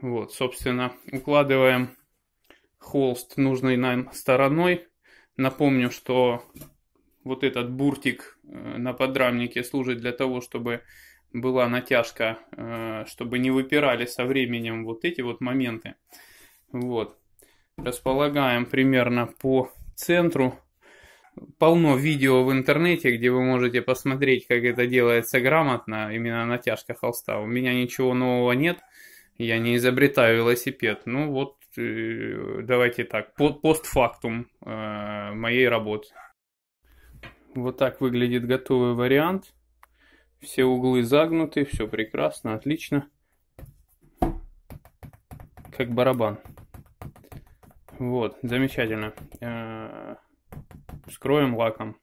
Вот, собственно, укладываем холст нужной нам стороной. Напомню, что вот этот буртик э, на подрамнике служит для того, чтобы была натяжка, э, чтобы не выпирали со временем вот эти вот моменты. Вот. Располагаем примерно по центру. Полно видео в интернете, где вы можете посмотреть, как это делается грамотно, именно натяжка холста. У меня ничего нового нет. Я не изобретаю велосипед. Ну вот, э, давайте так, постфактум э, моей работы. Вот так выглядит готовый вариант. Все углы загнуты, все прекрасно, отлично. Как барабан. Вот, замечательно. Э, скроем лаком.